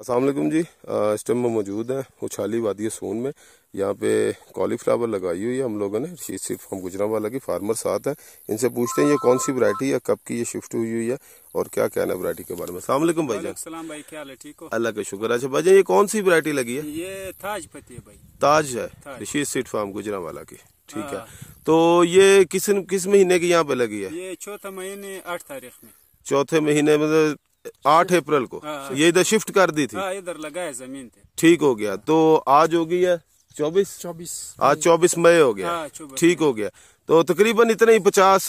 असलम जी इस टाइम में मौजूद हैं उछाली वादी सोन में यहाँ पे कॉलीफ्लावर लगाई हुई है हम लोगों ने सिर्फ हम गुजरा वाला की फार्मर साथ हैं इनसे पूछते हैं ये कौन सी वरायटी है कब की ये शिफ्ट हुई हुई है और क्या कहना है वरायटी के बारे में असला भाई भाई क्या ठीक अल्लाह का शुक्र अच्छा भाई ये कौन सी वरायटी लगी है ये ताज पति है भाई ताज है रशीद सीट फार्म गुजरा वाला की ठीक है हाँ। तो ये किस किस महीने की यहाँ पे लगी है ये महीने आठ तारीख में चौथे महीने मतलब आठ अप्रैल को हाँ, हाँ। ये इधर शिफ्ट कर दी थी हाँ, इधर लगा है जमीन ठीक हो गया तो आज हो गई है चौबीस चौबीस आज चौबीस मई हो गया ठीक हो गया तो तकरीबन इतने ही पचास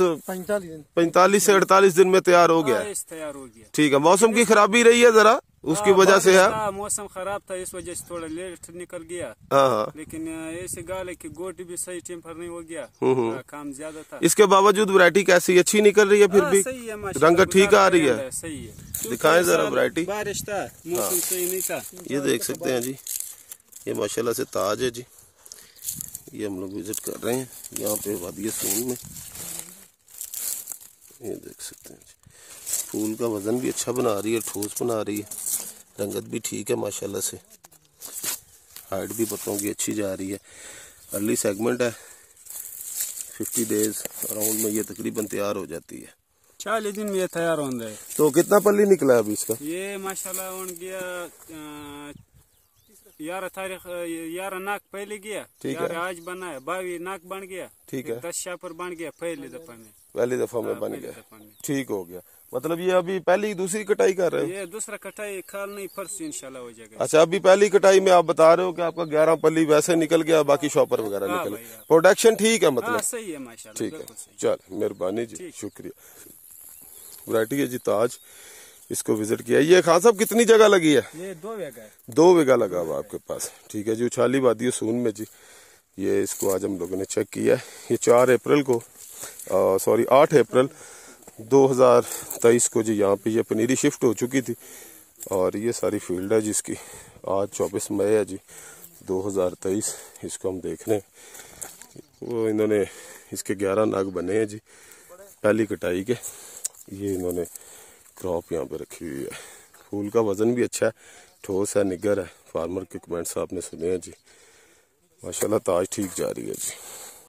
पैंतालीस से अड़तालीस दिन में तैयार हो गया हाँ, तैयार हो गया ठीक है मौसम की खराबी रही है जरा उसकी हाँ, वजह से है मौसम खराब था इस वजह से थोड़ा लेट निकल गया हाँ, लेकिन ऐसे गाल है कि गोट भी सही टाइम पर नहीं हो गया हम्म, हम्म। काम ज्यादा था इसके बावजूद वरायटी कैसी अच्छी निकल रही है फिर भी रंग ठीक आ रही है सही है दिखाए जरा वरायटी बारिश था मौसम सही नहीं था ये देख सकते हैं जी ये माशाला से ताज है जी ये हम लोग विजिट कर रहे हैं यहाँ पे वादी सोन में ये देख सकते हैं फूल का वज़न भी अच्छा बना रही है ठोस बना रही है रंगत भी ठीक है माशाल्लाह से हाइट भी पत्तों की अच्छी जा रही है अर्ली सेगमेंट है फिफ्टी डेज अराउंड में ये तकरीबन तैयार हो जाती है चालीस दिन में ये तैयार होता है तो कितना पल्ली निकला अभी इसका ये माशाल्लाह गया यार तारीख यार नाक पहले गया ठीक है आज बना है बावी नाक बन गया ठीक है दस शाह बन गया पहली दफा में पहली दफा में हाँ, बन गया ठीक हो गया मतलब ये अभी पहली दूसरी कटाई कर रहे हो ये दूसरा कटाई खाल नहीं फर्श इंशाल्लाह हो जाएगा अच्छा अभी पहली कटाई में आप बता रहे हो कि आपका ग्यारह पल्ली वैसे निकल गया बाकी शॉपर हाँ वगैरह निकल प्रोडक्शन हाँ। ठीक है मतलब सही है माशाल्लाह ठीक है चल मेहरबानी जी शुक्रिया वरायटी है जी ताज इसको विजिट किया ये खान साहब कितनी जगह लगी है ये दो बीघा है दो बीघा लगा हुआ आपके पास ठीक है जी उछाली वादी सून में जी ये इसको आज हम लोगों ने चेक किया है ये चार अप्रैल को सॉरी आठ अप्रैल 2023 को जी यहाँ पे ये पनीरी शिफ्ट हो चुकी थी और ये सारी फील्ड है जिसकी आज 24 मई है जी 2023 इसको हम देख रहे हैं वो इन्होंने इसके 11 नाग बने हैं जी पहली कटाई के ये इन्होंने क्रॉप यहाँ पे रखी हुई है फूल का वज़न भी अच्छा है ठोस है निगर है फार्मर के कमेंट्स आपने सुने हैं जी माशाल्लाह ताज ठीक जा रही है जी